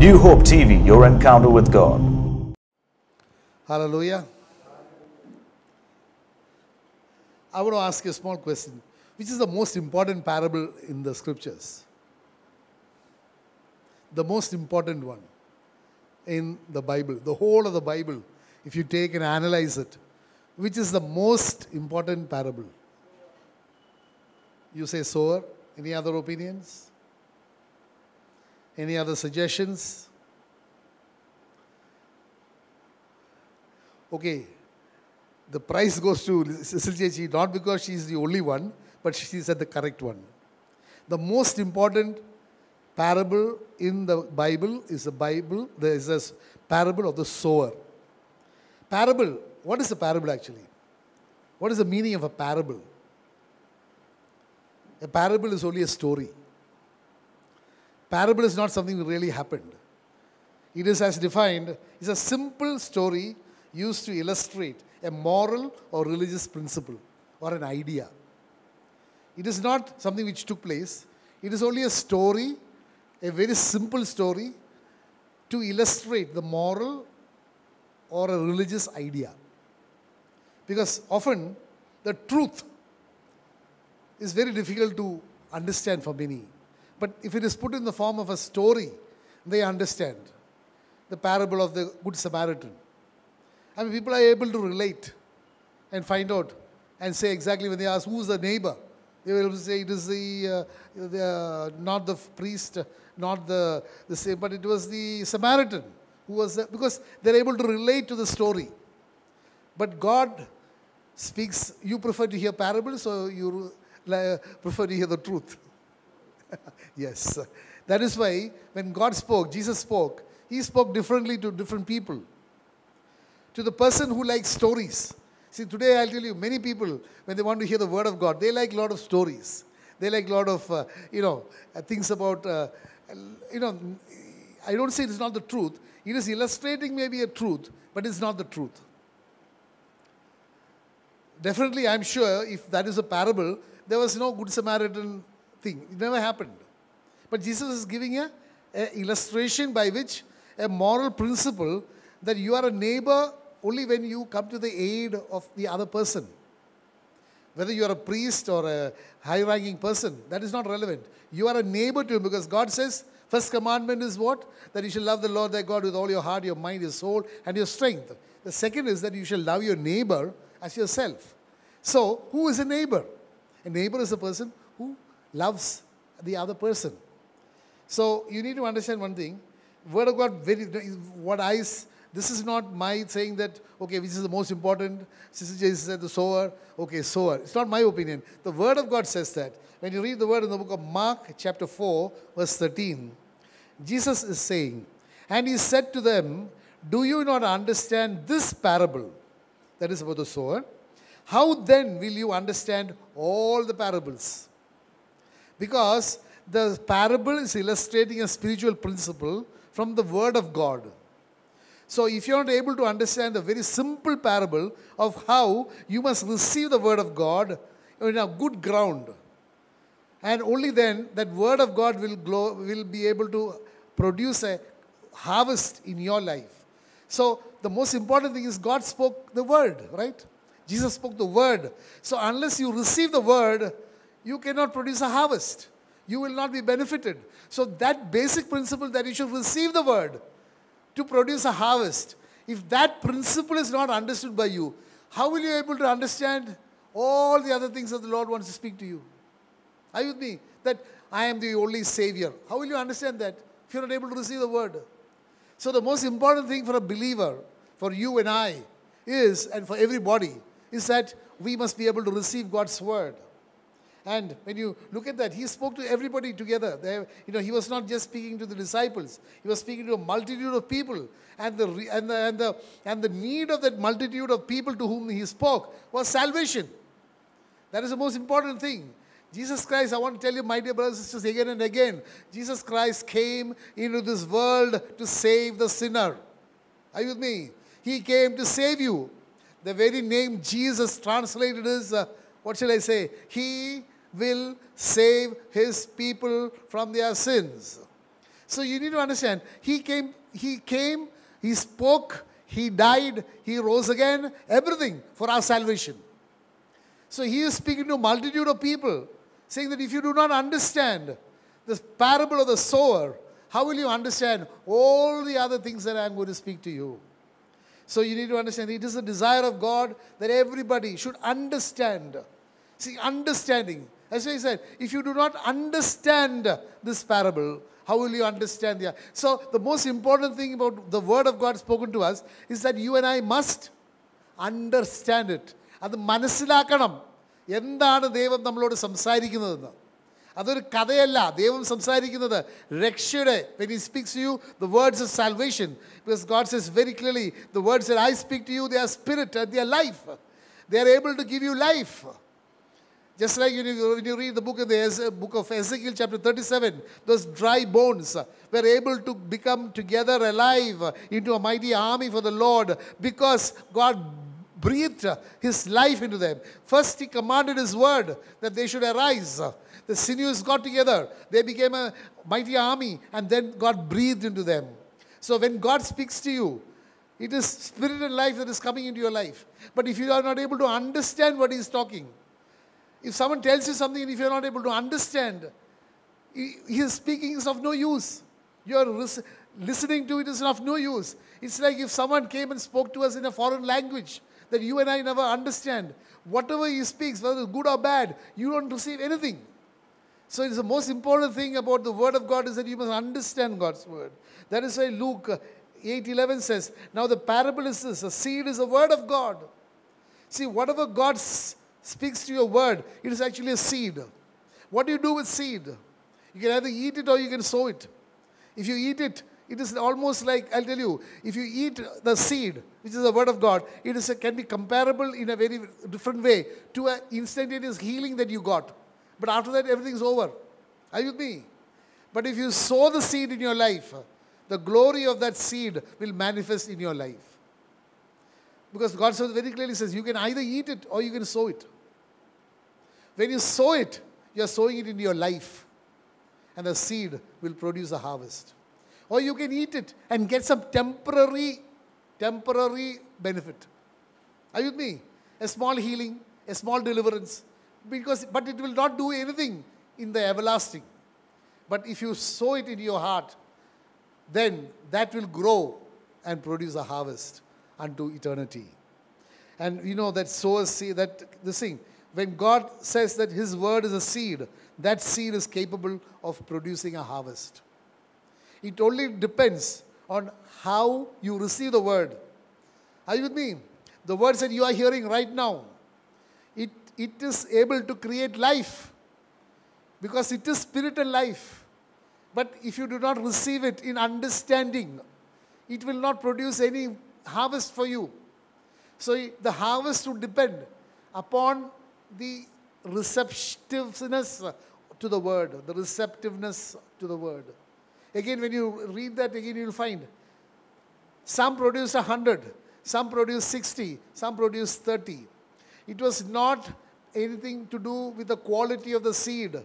New Hope TV, your encounter with God. Hallelujah. I want to ask you a small question. Which is the most important parable in the scriptures? The most important one in the Bible, the whole of the Bible, if you take and analyze it, which is the most important parable? You say sower? Any other opinions? Any other suggestions? Okay, the prize goes to Cecil J. not because she is the only one, but she said the correct one. The most important parable in the Bible is the Bible, there is a parable of the sower. Parable, what is a parable actually? What is the meaning of a parable? A parable is only a story. Parable is not something that really happened. It is as defined, it's a simple story used to illustrate a moral or religious principle or an idea. It is not something which took place. It is only a story, a very simple story to illustrate the moral or a religious idea. Because often the truth is very difficult to understand for many. But if it is put in the form of a story, they understand the parable of the Good Samaritan. I mean, people are able to relate and find out and say exactly when they ask, who's the neighbor? They will say, it is the, uh, the uh, not the priest, not the, the same, but it was the Samaritan who was, because they're able to relate to the story. But God speaks, you prefer to hear parables or you uh, prefer to hear the truth? yes. That is why when God spoke, Jesus spoke, he spoke differently to different people. To the person who likes stories. See, today I'll tell you, many people, when they want to hear the word of God, they like a lot of stories. They like a lot of, uh, you know, uh, things about, uh, you know, I don't say it's not the truth. It is illustrating maybe a truth, but it's not the truth. Definitely, I'm sure if that is a parable, there was no Good Samaritan thing. It never happened. But Jesus is giving a, a illustration by which a moral principle that you are a neighbor only when you come to the aid of the other person. Whether you are a priest or a high ranking person, that is not relevant. You are a neighbor to him because God says, first commandment is what? That you shall love the Lord thy God with all your heart, your mind, your soul, and your strength. The second is that you shall love your neighbor as yourself. So, who is a neighbor? A neighbor is a person loves the other person. So you need to understand one thing. Word of God, very, what I, this is not my saying that, okay, which is the most important. Sister Jesus said the sower, okay, sower. It's not my opinion. The Word of God says that. When you read the Word in the book of Mark, chapter 4, verse 13, Jesus is saying, And he said to them, Do you not understand this parable? That is about the sower. How then will you understand all the parables? Because the parable is illustrating a spiritual principle from the Word of God. So, if you're not able to understand a very simple parable of how you must receive the Word of God in a good ground, and only then that Word of God will, glow, will be able to produce a harvest in your life. So, the most important thing is God spoke the Word, right? Jesus spoke the Word. So, unless you receive the Word, you cannot produce a harvest. You will not be benefited. So, that basic principle that you should receive the word to produce a harvest, if that principle is not understood by you, how will you be able to understand all the other things that the Lord wants to speak to you? Are you with me? That I am the only Savior. How will you understand that if you're not able to receive the word? So, the most important thing for a believer, for you and I, is, and for everybody, is that we must be able to receive God's word. And when you look at that, he spoke to everybody together. They, you know, he was not just speaking to the disciples. He was speaking to a multitude of people. And the, and the, and the, and the need of that multitude of people to whom he spoke was salvation. That is the most important thing. Jesus Christ, I want to tell you, my dear brothers and sisters, again and again, Jesus Christ came into this world to save the sinner. Are you with me? He came to save you. The very name Jesus translated is, uh, what shall I say? He will save his people from their sins. So you need to understand, he came, he came, he spoke, he died, he rose again, everything for our salvation. So he is speaking to a multitude of people, saying that if you do not understand the parable of the sower, how will you understand all the other things that I am going to speak to you? So you need to understand it is the desire of God that everybody should understand. See, understanding that's why he said, if you do not understand this parable, how will you understand? other? So the most important thing about the word of God spoken to us is that you and I must understand it. അത് മനസ്സിലാക്കണം എന്താണ് ദൈവം നമ്മളോട് സംസാരിക്കുന്നതെന്ന് അതൊരു കഥയല്ല ദൈവം സംസാരിക്കുന്നത് രക്ഷയുടെ when he speaks you the words of salvation because God's is very clearly the words I speak to you they are spirit they are life they are able to give you life just like when you, when you read the book of, the, book of Ezekiel chapter 37, those dry bones were able to become together alive into a mighty army for the Lord because God breathed his life into them. First he commanded his word that they should arise. The sinews got together. They became a mighty army and then God breathed into them. So when God speaks to you, it is spirit and life that is coming into your life. But if you are not able to understand what he is talking, if someone tells you something and if you're not able to understand, his speaking is of no use. You're listening to it is of no use. It's like if someone came and spoke to us in a foreign language that you and I never understand. Whatever he speaks, whether good or bad, you don't receive anything. So it is the most important thing about the word of God is that you must understand God's word. That is why Luke uh, 8.11 says, Now the parable is this, the seed is the word of God. See, whatever God's speaks to your word, it is actually a seed. What do you do with seed? You can either eat it or you can sow it. If you eat it, it is almost like, I'll tell you, if you eat the seed, which is the word of God, it is a, can be comparable in a very different way to an instantaneous healing that you got. But after that, everything's over. Are you with me? But if you sow the seed in your life, the glory of that seed will manifest in your life. Because God says very clearly says, you can either eat it or you can sow it. When you sow it, you are sowing it in your life, and the seed will produce a harvest. Or you can eat it and get some temporary, temporary benefit. Are you with me? A small healing, a small deliverance, because but it will not do anything in the everlasting. But if you sow it in your heart, then that will grow and produce a harvest unto eternity. And you know that sowers see that this thing when God says that His word is a seed, that seed is capable of producing a harvest. It only depends on how you receive the word. Are you with me? The words that you are hearing right now, it, it is able to create life because it is spirit and life. But if you do not receive it in understanding, it will not produce any harvest for you. So the harvest would depend upon the receptiveness to the word, the receptiveness to the word. Again, when you read that again, you'll find some produced 100, some produced 60, some produced 30. It was not anything to do with the quality of the seed.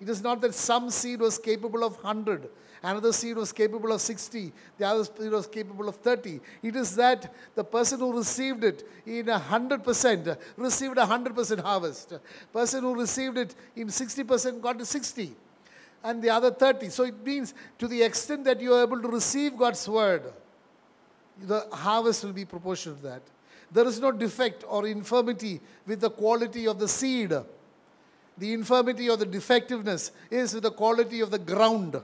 It is not that some seed was capable of 100, Another seed was capable of 60. The other seed was capable of 30. It is that the person who received it in 100% received a 100% harvest. Person who received it in 60% got 60 and the other 30. So it means to the extent that you are able to receive God's word, the harvest will be proportional to that. There is no defect or infirmity with the quality of the seed. The infirmity or the defectiveness is with the quality of the ground.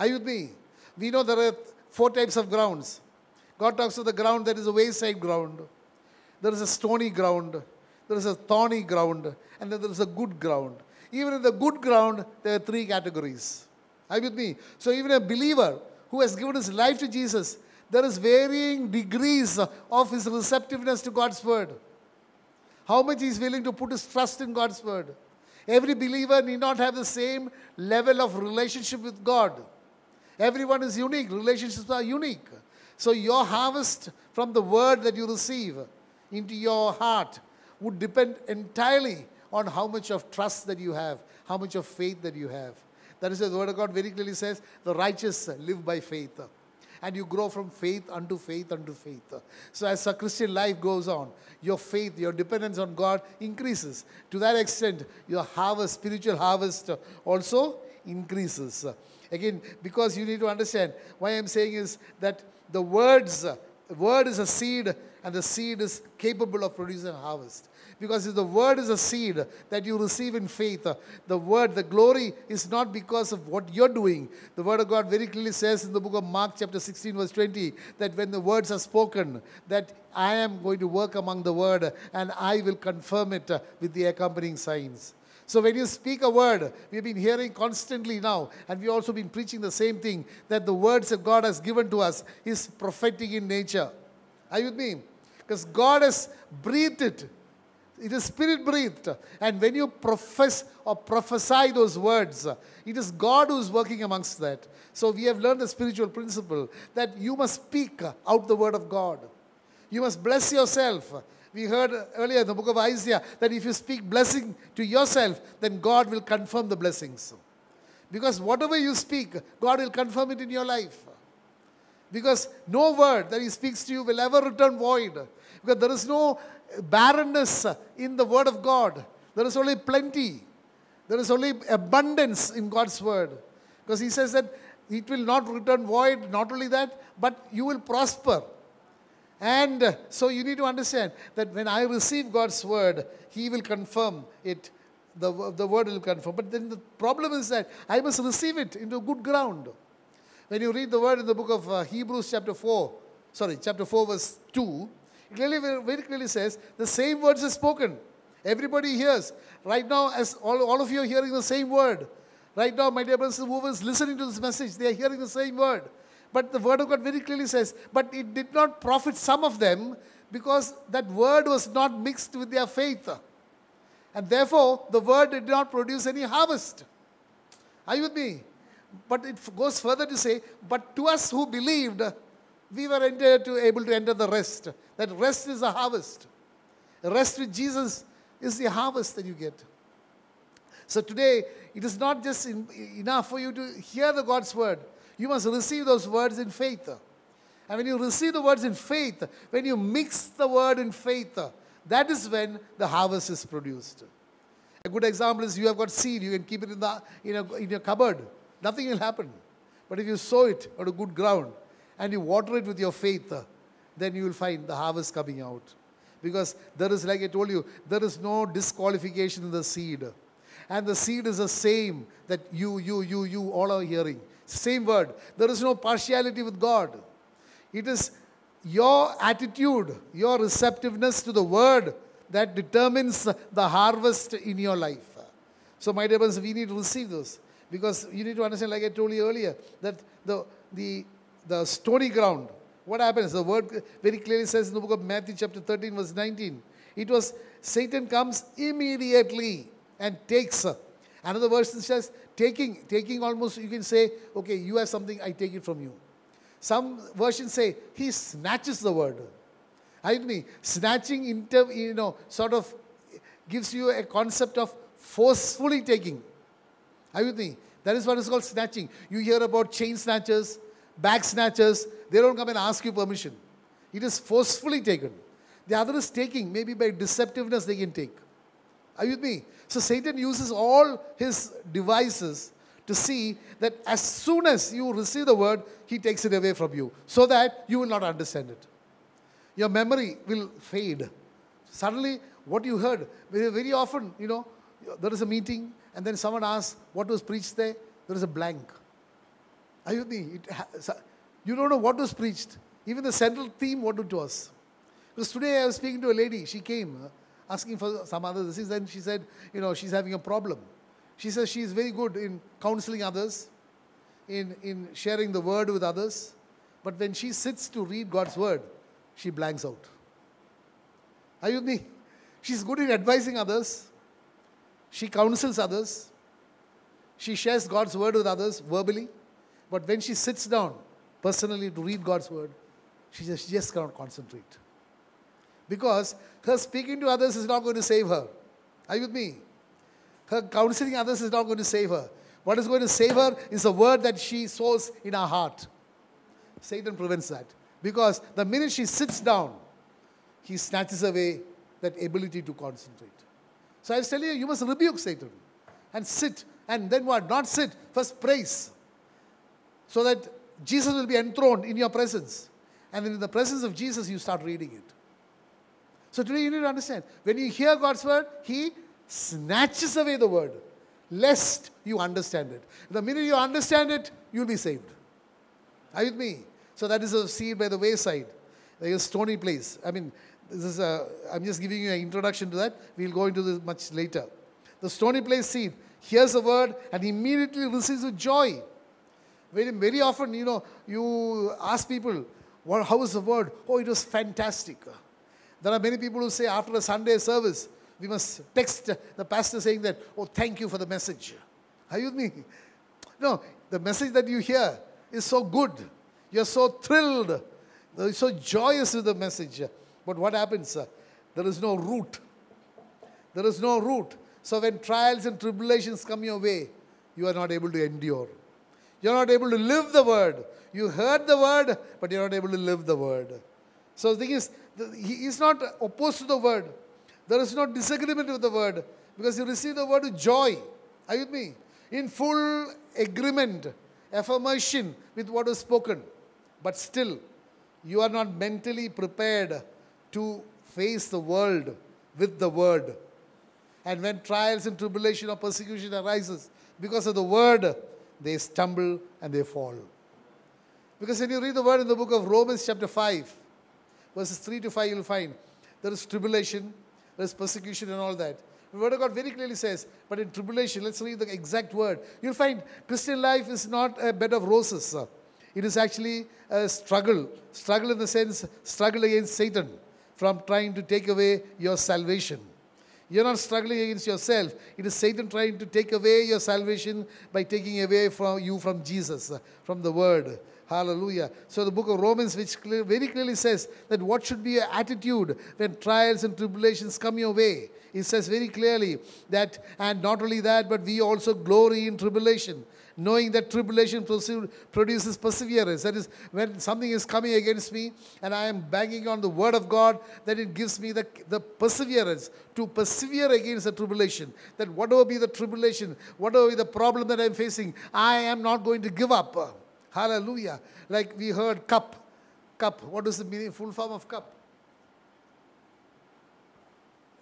Are you with me? We know there are four types of grounds. God talks of the ground that is a wayside ground, there is a stony ground, there is a thorny ground, and then there is a good ground. Even in the good ground, there are three categories. Are you with me? So, even a believer who has given his life to Jesus, there is varying degrees of his receptiveness to God's word. How much he is willing to put his trust in God's word. Every believer need not have the same level of relationship with God. Everyone is unique. Relationships are unique. So your harvest from the word that you receive into your heart would depend entirely on how much of trust that you have, how much of faith that you have. That is why the word of God very clearly says, the righteous live by faith. And you grow from faith unto faith unto faith. So as a Christian life goes on, your faith, your dependence on God increases. To that extent, your harvest, spiritual harvest also increases. Again, because you need to understand, why I'm saying is that the words, word is a seed and the seed is capable of producing harvest. Because if the word is a seed that you receive in faith, the word, the glory is not because of what you're doing. The word of God very clearly says in the book of Mark, chapter 16, verse 20, that when the words are spoken, that I am going to work among the word and I will confirm it with the accompanying signs. So when you speak a word, we've been hearing constantly now, and we've also been preaching the same thing that the words that God has given to us is prophetic in nature. Are you with me? Because God has breathed it. It is spirit breathed. And when you profess or prophesy those words, it is God who is working amongst that. So we have learned the spiritual principle that you must speak out the word of God. You must bless yourself. We heard earlier in the book of Isaiah that if you speak blessing to yourself, then God will confirm the blessings. Because whatever you speak, God will confirm it in your life. Because no word that He speaks to you will ever return void. Because there is no barrenness in the word of God, there is only plenty, there is only abundance in God's word. Because He says that it will not return void, not only that, but you will prosper. And so you need to understand that when I receive God's word, He will confirm it. The, the word will confirm. But then the problem is that I must receive it into good ground. When you read the word in the book of uh, Hebrews, chapter 4, sorry, chapter 4, verse 2, it clearly, very clearly says the same words are spoken. Everybody hears. Right now, as all, all of you are hearing the same word. Right now, my dear brothers and sisters, listening to this message, they are hearing the same word. But the word of God very clearly says, but it did not profit some of them because that word was not mixed with their faith. And therefore, the word did not produce any harvest. Are you with me? But it goes further to say, but to us who believed, we were to, able to enter the rest. That rest is the harvest. rest with Jesus is the harvest that you get. So today, it is not just in, enough for you to hear the God's word, you must receive those words in faith. And when you receive the words in faith, when you mix the word in faith, that is when the harvest is produced. A good example is you have got seed, you can keep it in, the, in, a, in your cupboard. Nothing will happen. But if you sow it on a good ground and you water it with your faith, then you will find the harvest coming out. Because there is, like I told you, there is no disqualification in the seed. And the seed is the same that you, you, you, you all are hearing. Same word. There is no partiality with God. It is your attitude, your receptiveness to the word that determines the harvest in your life. So, my dear friends, we need to receive this because you need to understand, like I told you earlier, that the, the, the stony ground, what happens? The word very clearly says in the book of Matthew, chapter 13, verse 19. It was Satan comes immediately and takes. Another verse says Taking, taking almost, you can say, okay, you have something, I take it from you. Some versions say, he snatches the word. I mean, snatching, term, you know, sort of gives you a concept of forcefully taking. Are you with me? That is what is called snatching. You hear about chain snatchers, bag snatchers. They don't come and ask you permission. It is forcefully taken. The other is taking. Maybe by deceptiveness they can take. Are you with me? So Satan uses all his devices to see that as soon as you receive the word, he takes it away from you so that you will not understand it. Your memory will fade. Suddenly, what you heard, very often, you know, there is a meeting and then someone asks, What was preached there? There is a blank. Are you with me? It, you don't know what was preached. Even the central theme, what it was. Because today I was speaking to a lady, she came asking for some other things, Then she said, you know, she's having a problem. She says she is very good in counseling others, in, in sharing the word with others. But when she sits to read God's word, she blanks out. Are you with me? She's good in advising others. She counsels others. She shares God's word with others verbally. But when she sits down personally to read God's word, she says she just cannot concentrate. Because her speaking to others is not going to save her. Are you with me? Her counseling others is not going to save her. What is going to save her is the word that she sows in her heart. Satan prevents that. Because the minute she sits down, he snatches away that ability to concentrate. So I was telling you, you must rebuke Satan and sit. And then what? Not sit, first praise. So that Jesus will be enthroned in your presence. And in the presence of Jesus, you start reading it. So today you need to understand when you hear God's word, He snatches away the word lest you understand it. The minute you understand it, you'll be saved. Are you with me? So that is a seed by the wayside, like a stony place. I mean, this is a, I'm just giving you an introduction to that. We'll go into this much later. The stony place seed hears the word and immediately receives with joy. Very, very often, you know, you ask people, well, how was the word? Oh, it was fantastic. There are many people who say after a Sunday service, we must text the pastor saying that, oh, thank you for the message. Are you with me? No, the message that you hear is so good. You're so thrilled. You're so joyous with the message. But what happens? There is no root. There is no root. So when trials and tribulations come your way, you are not able to endure. You're not able to live the word. You heard the word, but you're not able to live the word. So the thing is, he is not opposed to the word. There is no disagreement with the word because you receive the word with joy. Are you with me? In full agreement, affirmation with what was spoken. But still, you are not mentally prepared to face the world with the word. And when trials and tribulation or persecution arises because of the word, they stumble and they fall. Because when you read the word in the book of Romans, chapter 5, Verses 3 to 5, you'll find there is tribulation, there is persecution, and all that. The Word of God very clearly says, but in tribulation, let's read the exact word. You'll find Christian life is not a bed of roses. It is actually a struggle. Struggle in the sense, struggle against Satan from trying to take away your salvation. You're not struggling against yourself. It is Satan trying to take away your salvation by taking away from you from Jesus, from the Word. Hallelujah. So the book of Romans, which clear, very clearly says that what should be your attitude when trials and tribulations come your way. It says very clearly that, and not only that, but we also glory in tribulation knowing that tribulation produces perseverance. That is, when something is coming against me and I am banging on the word of God, that it gives me the, the perseverance to persevere against the tribulation. That whatever be the tribulation, whatever be the problem that I'm facing, I am not going to give up. Hallelujah. Like we heard cup. Cup. What is the meaning, full form of cup?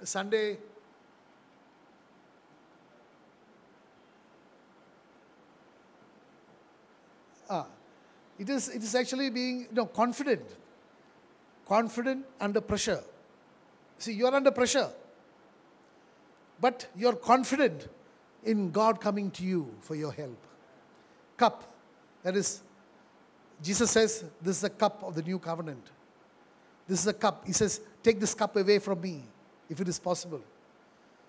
Sunday. Ah, it is, it is actually being you know, confident. Confident under pressure. See, you are under pressure. But you're confident in God coming to you for your help. Cup that is, Jesus says, This is the cup of the new covenant. This is a cup. He says, Take this cup away from me, if it is possible.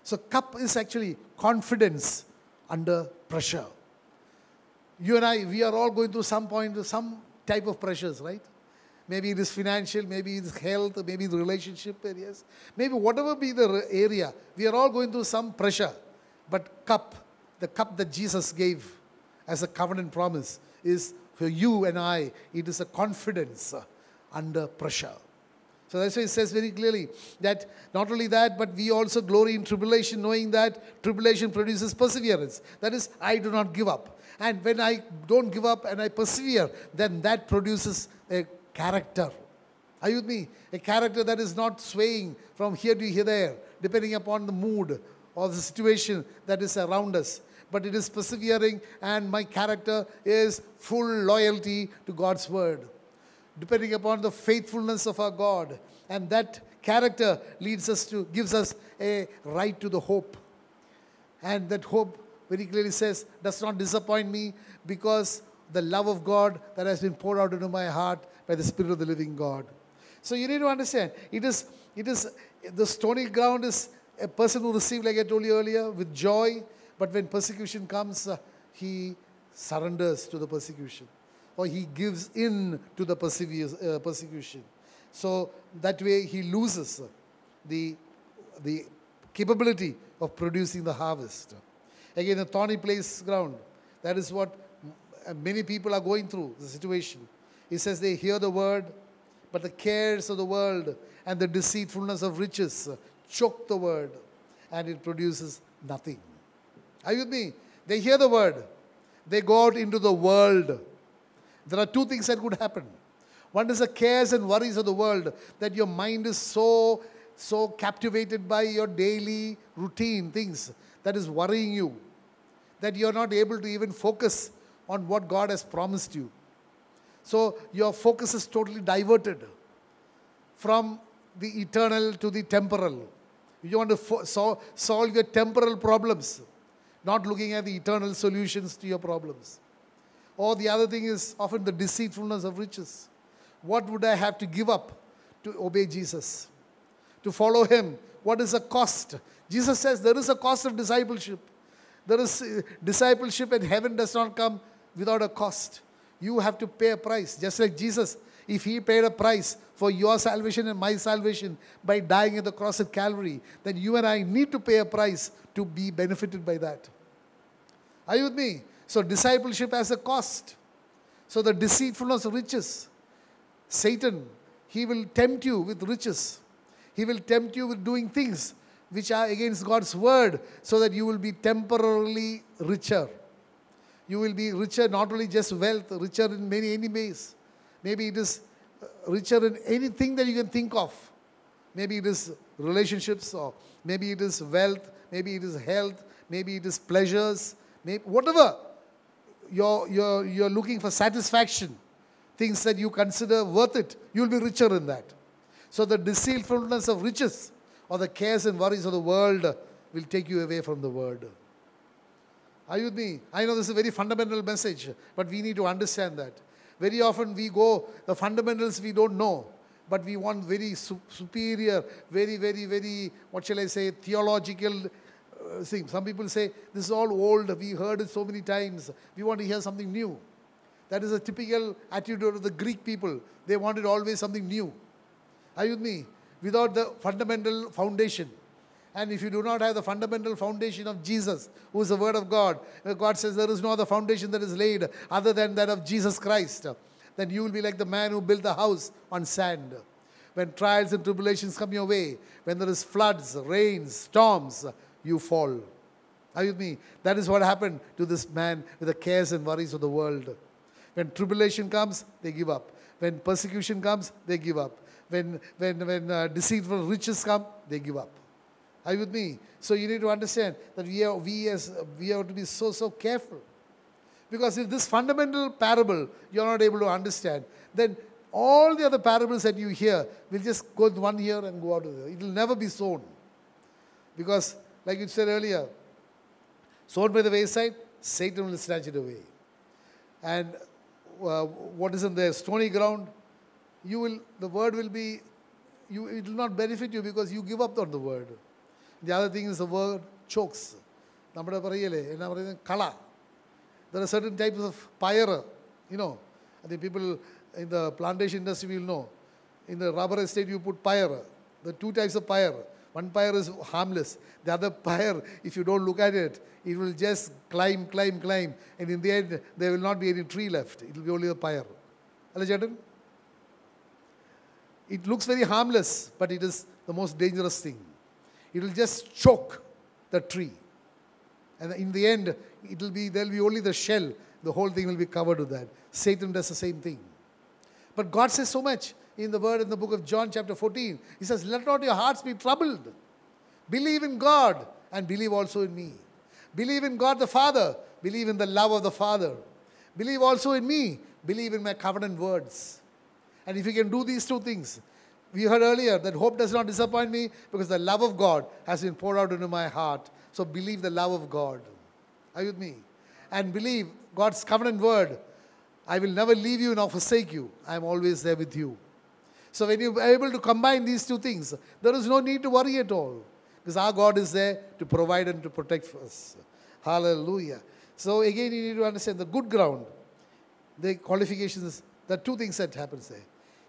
So, cup is actually confidence under pressure. You and I, we are all going through some point, some type of pressures, right? Maybe it is financial, maybe it is health, maybe the relationship areas, maybe whatever be the area, we are all going through some pressure. But cup, the cup that Jesus gave as a covenant promise, is for you and I, it is a confidence under pressure. So that's why it says very clearly that not only that, but we also glory in tribulation, knowing that tribulation produces perseverance. That is, I do not give up. And when I don't give up and I persevere, then that produces a character. Are you with me? A character that is not swaying from here to here, there, depending upon the mood or the situation that is around us but it is persevering, and my character is full loyalty to God's word, depending upon the faithfulness of our God. And that character leads us to, gives us a right to the hope. And that hope very clearly says, does not disappoint me because the love of God that has been poured out into my heart by the Spirit of the living God. So you need to understand, it is, it is the stony ground is a person who received, like I told you earlier, with joy, but when persecution comes, uh, he surrenders to the persecution or he gives in to the uh, persecution. So that way he loses uh, the, the capability of producing the harvest. Again, a thorny place ground. That is what uh, many people are going through, the situation. He says they hear the word, but the cares of the world and the deceitfulness of riches uh, choke the word, and it produces nothing. Are you with me? They hear the word. They go out into the world. There are two things that could happen. One is the cares and worries of the world, that your mind is so, so captivated by your daily routine things that is worrying you, that you're not able to even focus on what God has promised you. So your focus is totally diverted from the eternal to the temporal. You want to so solve your temporal problems not looking at the eternal solutions to your problems. Or the other thing is often the deceitfulness of riches. What would I have to give up to obey Jesus? To follow Him? What is the cost? Jesus says there is a cost of discipleship. There is uh, discipleship, and heaven does not come without a cost. You have to pay a price, just like Jesus if he paid a price for your salvation and my salvation by dying at the cross at Calvary, then you and I need to pay a price to be benefited by that. Are you with me? So discipleship has a cost. So the deceitfulness of riches. Satan, he will tempt you with riches. He will tempt you with doing things which are against God's word so that you will be temporarily richer. You will be richer, not only just wealth, richer in many, any ways. Maybe it is uh, richer in anything that you can think of. Maybe it is relationships, or maybe it is wealth, maybe it is health, maybe it is pleasures, maybe whatever. You're, you're, you're looking for satisfaction, things that you consider worth it, you'll be richer in that. So the deceitfulness of riches or the cares and worries of the world will take you away from the word. Are you with me? I know this is a very fundamental message, but we need to understand that. Very often we go, the fundamentals we don't know, but we want very su superior, very, very, very, what shall I say, theological uh, thing. Some people say, this is all old, we heard it so many times, we want to hear something new. That is a typical attitude of the Greek people. They wanted always something new. Are you with me? Without the fundamental foundation. And if you do not have the fundamental foundation of Jesus, who is the Word of God, uh, God says there is no other foundation that is laid other than that of Jesus Christ, then you will be like the man who built the house on sand. When trials and tribulations come your way, when there is floods, rains, storms, you fall. Are you with me? That is what happened to this man with the cares and worries of the world. When tribulation comes, they give up. When persecution comes, they give up. When, when, when uh, deceitful riches come, they give up. Are you with me? So you need to understand that we are, we as we have to be so so careful, because if this fundamental parable you are not able to understand, then all the other parables that you hear will just go one here and go out of there. It will never be sown, because like you said earlier, sown by the wayside, Satan will snatch it away, and uh, what is in the stony ground, you will the word will be, you it will not benefit you because you give up on the word. The other thing is the word chokes. നമ്മുടെ പറയല്ലേ എന്നാ പറയുന്നത് കള there are certain types of പയർ you know അത് people in the plantation industry will know in the rubber estate you put പയർ the two types of പയർ one pyre is harmless. The other pyre, if you don't look at it, it will just climb, climb, climb. And in the end, there will not be any tree left. It will be only a pyre. Hello, It looks very harmless, but it is the most dangerous thing. It will just choke the tree. And in the end, it will be, there will be only the shell. The whole thing will be covered with that. Satan does the same thing. But God says so much in the word in the book of John chapter 14. He says, let not your hearts be troubled. Believe in God and believe also in me. Believe in God the Father. Believe in the love of the Father. Believe also in me. Believe in my covenant words. And if you can do these two things, we heard earlier that hope does not disappoint me because the love of God has been poured out into my heart. So believe the love of God. Are you with me? And believe God's covenant word I will never leave you nor forsake you. I am always there with you. So when you are able to combine these two things, there is no need to worry at all. Because our God is there to provide and to protect us. Hallelujah. So again, you need to understand the good ground, the qualifications, the two things that happens there.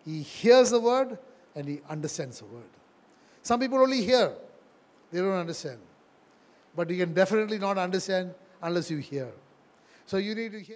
He hears the word and he understands the word. Some people only hear, they don't understand. But you can definitely not understand unless you hear. So you need to hear.